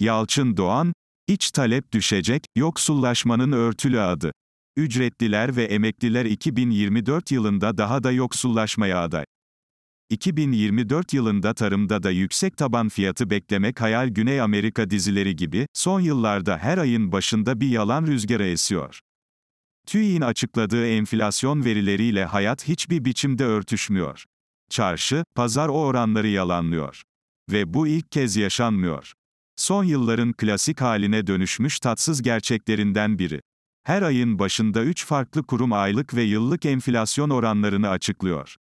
Yalçın Doğan, iç talep düşecek, yoksullaşmanın örtülü adı. Ücretliler ve emekliler 2024 yılında daha da yoksullaşmaya aday. 2024 yılında tarımda da yüksek taban fiyatı beklemek hayal Güney Amerika dizileri gibi, son yıllarda her ayın başında bir yalan rüzgara esiyor. TÜİ'nin açıkladığı enflasyon verileriyle hayat hiçbir biçimde örtüşmüyor. Çarşı, pazar o oranları yalanlıyor. Ve bu ilk kez yaşanmıyor son yılların klasik haline dönüşmüş tatsız gerçeklerinden biri. Her ayın başında 3 farklı kurum aylık ve yıllık enflasyon oranlarını açıklıyor.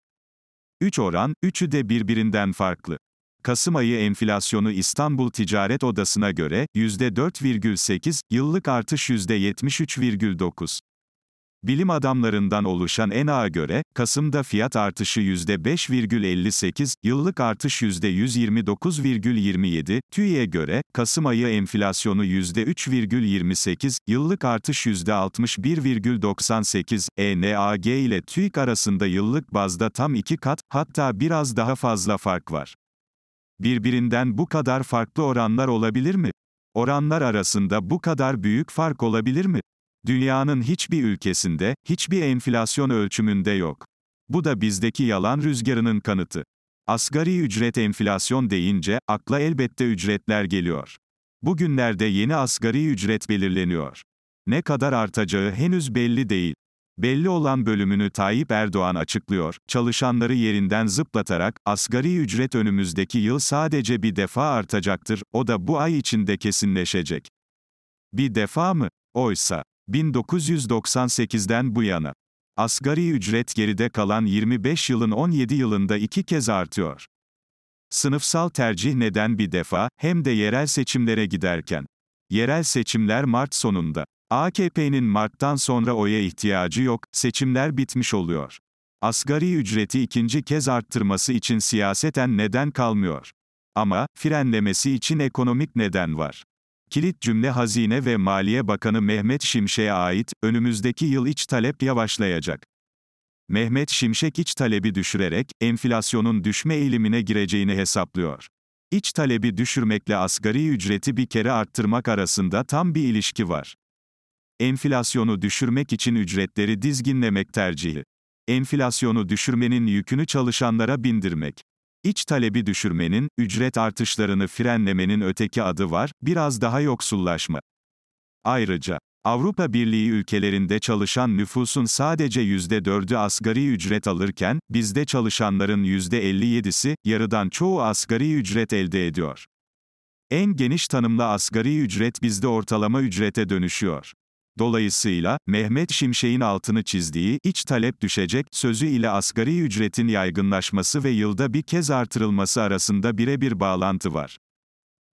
3 üç oran, üçü de birbirinden farklı. Kasım ayı enflasyonu İstanbul Ticaret Odası'na göre %4,8, yıllık artış %73,9. Bilim adamlarından oluşan ENA'a göre, Kasım'da fiyat artışı %5,58, yıllık artış %129,27, TÜİ'ye göre, Kasım ayı enflasyonu %3,28, yıllık artış %61,98, ENAG ile TÜİK arasında yıllık bazda tam iki kat, hatta biraz daha fazla fark var. Birbirinden bu kadar farklı oranlar olabilir mi? Oranlar arasında bu kadar büyük fark olabilir mi? Dünyanın hiçbir ülkesinde, hiçbir enflasyon ölçümünde yok. Bu da bizdeki yalan rüzgarının kanıtı. Asgari ücret enflasyon deyince, akla elbette ücretler geliyor. Bugünlerde yeni asgari ücret belirleniyor. Ne kadar artacağı henüz belli değil. Belli olan bölümünü Tayyip Erdoğan açıklıyor, çalışanları yerinden zıplatarak, asgari ücret önümüzdeki yıl sadece bir defa artacaktır, o da bu ay içinde kesinleşecek. Bir defa mı? Oysa, 1998'den bu yana. Asgari ücret geride kalan 25 yılın 17 yılında iki kez artıyor. Sınıfsal tercih neden bir defa, hem de yerel seçimlere giderken. Yerel seçimler Mart sonunda. AKP'nin Mart'tan sonra oya ihtiyacı yok, seçimler bitmiş oluyor. Asgari ücreti ikinci kez arttırması için siyaseten neden kalmıyor. Ama, frenlemesi için ekonomik neden var. Kilit cümle Hazine ve Maliye Bakanı Mehmet Şimşek'e ait, önümüzdeki yıl iç talep yavaşlayacak. Mehmet Şimşek iç talebi düşürerek, enflasyonun düşme eğilimine gireceğini hesaplıyor. İç talebi düşürmekle asgari ücreti bir kere arttırmak arasında tam bir ilişki var. Enflasyonu düşürmek için ücretleri dizginlemek tercihi. Enflasyonu düşürmenin yükünü çalışanlara bindirmek. İç talebi düşürmenin, ücret artışlarını frenlemenin öteki adı var, biraz daha yoksullaşma. Ayrıca, Avrupa Birliği ülkelerinde çalışan nüfusun sadece %4'ü asgari ücret alırken, bizde çalışanların %57'si, yarıdan çoğu asgari ücret elde ediyor. En geniş tanımla asgari ücret bizde ortalama ücrete dönüşüyor. Dolayısıyla, Mehmet Şimşek'in altını çizdiği, iç talep düşecek, sözü ile asgari ücretin yaygınlaşması ve yılda bir kez artırılması arasında birebir bağlantı var.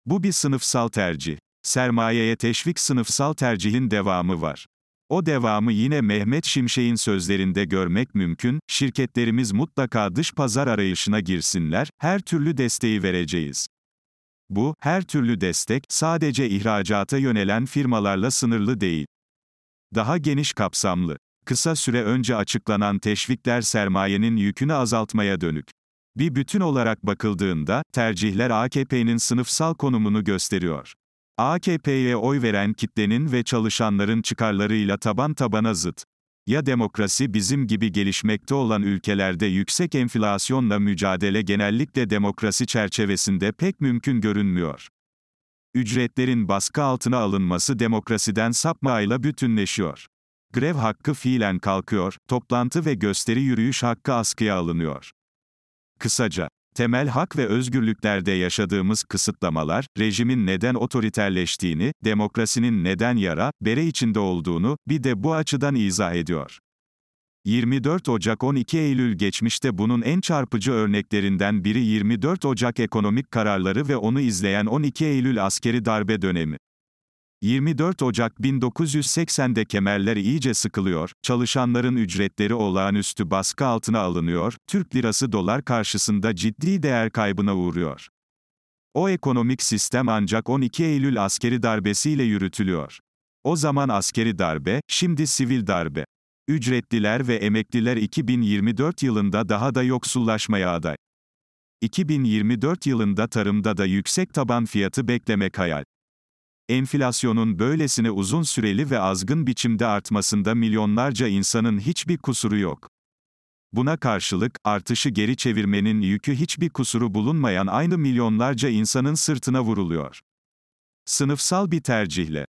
Bu bir sınıfsal tercih. Sermayeye teşvik sınıfsal tercihin devamı var. O devamı yine Mehmet Şimşek'in sözlerinde görmek mümkün, şirketlerimiz mutlaka dış pazar arayışına girsinler, her türlü desteği vereceğiz. Bu, her türlü destek, sadece ihracata yönelen firmalarla sınırlı değil. Daha geniş kapsamlı, kısa süre önce açıklanan teşvikler sermayenin yükünü azaltmaya dönük. Bir bütün olarak bakıldığında, tercihler AKP'nin sınıfsal konumunu gösteriyor. AKP'ye oy veren kitlenin ve çalışanların çıkarlarıyla taban tabana zıt. Ya demokrasi bizim gibi gelişmekte olan ülkelerde yüksek enflasyonla mücadele genellikle demokrasi çerçevesinde pek mümkün görünmüyor ücretlerin baskı altına alınması demokrasiden sapmayla bütünleşiyor. Grev hakkı fiilen kalkıyor, toplantı ve gösteri yürüyüş hakkı askıya alınıyor. Kısaca, temel hak ve özgürlüklerde yaşadığımız kısıtlamalar, rejimin neden otoriterleştiğini, demokrasinin neden yara, bere içinde olduğunu, bir de bu açıdan izah ediyor. 24 Ocak 12 Eylül geçmişte bunun en çarpıcı örneklerinden biri 24 Ocak ekonomik kararları ve onu izleyen 12 Eylül askeri darbe dönemi. 24 Ocak 1980'de kemerler iyice sıkılıyor, çalışanların ücretleri olağanüstü baskı altına alınıyor, Türk lirası dolar karşısında ciddi değer kaybına uğruyor. O ekonomik sistem ancak 12 Eylül askeri darbesiyle yürütülüyor. O zaman askeri darbe, şimdi sivil darbe. Ücretliler ve emekliler 2024 yılında daha da yoksullaşmaya aday. 2024 yılında tarımda da yüksek taban fiyatı beklemek hayal. Enflasyonun böylesine uzun süreli ve azgın biçimde artmasında milyonlarca insanın hiçbir kusuru yok. Buna karşılık, artışı geri çevirmenin yükü hiçbir kusuru bulunmayan aynı milyonlarca insanın sırtına vuruluyor. Sınıfsal bir tercihle